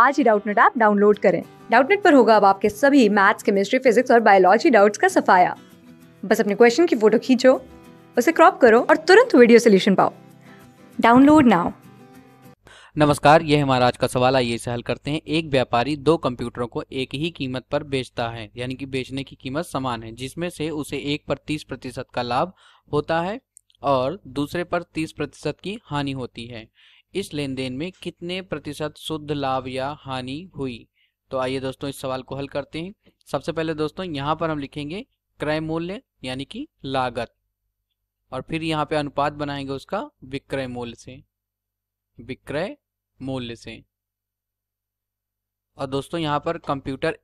आज ही Doubtnut app download करें डाउटनेट पर होगा अब आपके सभी मैथ्स केमिस्ट्री फिजिक्स और बायोलॉजी डाउट्स का सफाया बस अपने क्वेश्चन की फोटो खींचो उसे क्रॉप करो और तुरंत वीडियो सोल्यूशन पाओ डाउनलोड नाउ नमस्कार यह हमारा आज का सवाल आइए इसे हल करते हैं एक व्यापारी दो कंप्यूटरों को एक ही कीमत पर बेचता है यानी कि बेचने की कीमत समान है जिसमें से उसे एक पर तीस प्रतिशत का लाभ होता है और दूसरे पर तीस प्रतिशत की हानि होती है इस लेन देन में कितने प्रतिशत शुद्ध लाभ या हानि हुई तो आइए दोस्तों इस सवाल को हल करते हैं सबसे पहले दोस्तों यहाँ पर हम लिखेंगे क्रय मूल्य यानी कि लागत और फिर यहाँ पे अनुपात बनाएंगे उसका विक्रय मूल्य से विक्रय मूल्य से और दोस्तों यहाँ पर कंप्यूटर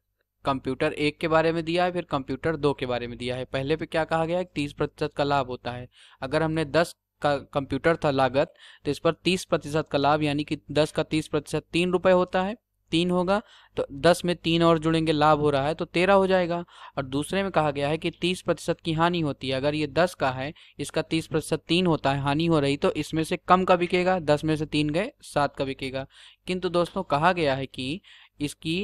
कंप्यूटर एक के बारे में दिया है फिर कंप्यूटर दो के बारे में दिया है पहले पे क्या कहा गया है तीस प्रतिशत का लाभ होता है अगर हमने दस का कंप्यूटर था लागत तो इस पर तीस प्रतिशत का लाभ यानी कि दस का तीस प्रतिशत तीन रुपये होता है तीन होगा तो दस में तीन और जुड़ेंगे लाभ हो रहा है तो तेरह हो जाएगा और दूसरे में कहा गया है कि तीस प्रतिशत की हानि होती है अगर ये दस का है इसका तीस प्रतिशत तीन होता है हानि हो रही तो इसमें से कम का बिकेगा दस में से तीन गए सात का बिकेगा किंतु दोस्तों कहा गया है कि इसकी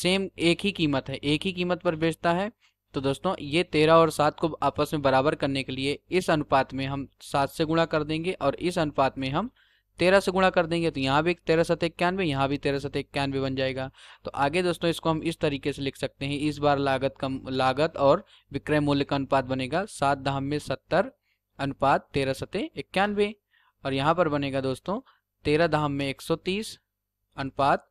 सेम एक ही कीमत है एक ही कीमत पर बेचता है तो दोस्तों ये तेरह और सात को आपस में बराबर करने के लिए इस अनुपात में हम सात से गुणा कर देंगे और इस अनुपात में हम तेरह से गुणा कर देंगे तो यहाँ भी तेरह सत इक्यानवे यहाँ भी तेरह सत इक्यानवे बन जाएगा तो आगे दोस्तों इसको हम इस तरीके से लिख सकते हैं इस बार लागत कम लागत और विक्रय मूल्य का अनुपात बनेगा सात दहम में सत्तर अनुपात तेरह सत इक्यानवे और यहाँ पर बनेगा दोस्तों तेरह दहम में एक सौ तीस अनुपात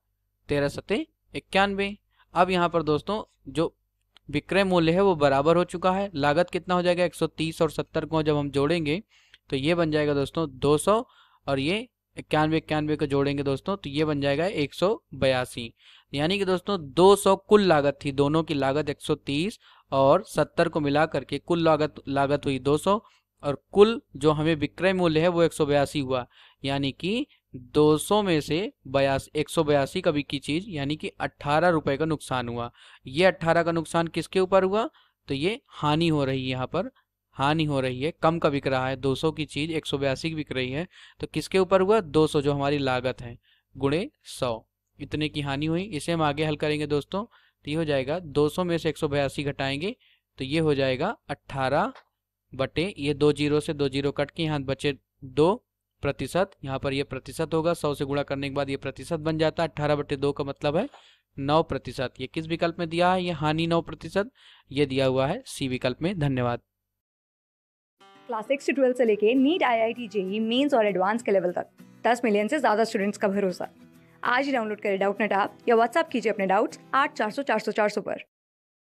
तेरह सत इक्यानवे अब यहाँ पर दोस्तों जो विक्रय मूल्य है वो बराबर हो चुका है लागत कितना हो जाएगा 130 और 70 को जब हम जोड़ेंगे तो ये बन जाएगा दोस्तों 200 और ये इक्यानवे इक्यानवे को जोड़ेंगे दोस्तों तो ये बन जाएगा एक यानी कि दोस्तों 200 कुल लागत थी दोनों की लागत 130 और 70 को मिला करके कुल लागत लागत हुई 200 और कुल जो हमें विक्रय मूल्य है वो एक हुआ यानी कि 200 में से बयास एक सौ बयासी कभी की चीज यानी कि अट्ठारह रुपए का नुकसान हुआ ये अट्ठारह का नुकसान किसके ऊपर हुआ तो ये हानि हो रही है यहाँ पर हानि हो रही है कम का बिक रहा है 200 की चीज एक सौ बयासी की बिक रही है तो किसके ऊपर हुआ 200 जो हमारी लागत है गुणे सौ इतने की हानि हुई इसे हम आगे हल करेंगे दोस्तों तो ये हो जाएगा 200 में से एक सौ बयासी घटाएंगे तो ये हो जाएगा अट्ठारह बटे ये दो जीरो से दो जीरो कट के यहाँ बचे दो प्रतिशत यहाँ पर ये प्रतिशत होगा सौ से गुणा करने के बाद ये प्रतिशत बन जाता है अठारह बटे दो का मतलब है नौ प्रतिशत ये किस विकल्प में दिया है ये हानि नौ प्रतिशत ये दिया हुआ है सी विकल्प में धन्यवाद क्लास सिक्स से ट्वेल्थ से लेके NEET I I T JEE mains और एडवांस के लेवल तक दस मिलियन से ज्यादा स्टूडेंट्स का भरोसा आज ही डाउनलोड करें डाउट नेट आप या व्हाट्सअप कीजिए अपने डाउट्स आठ चार सौ चार सौ चार सौ पर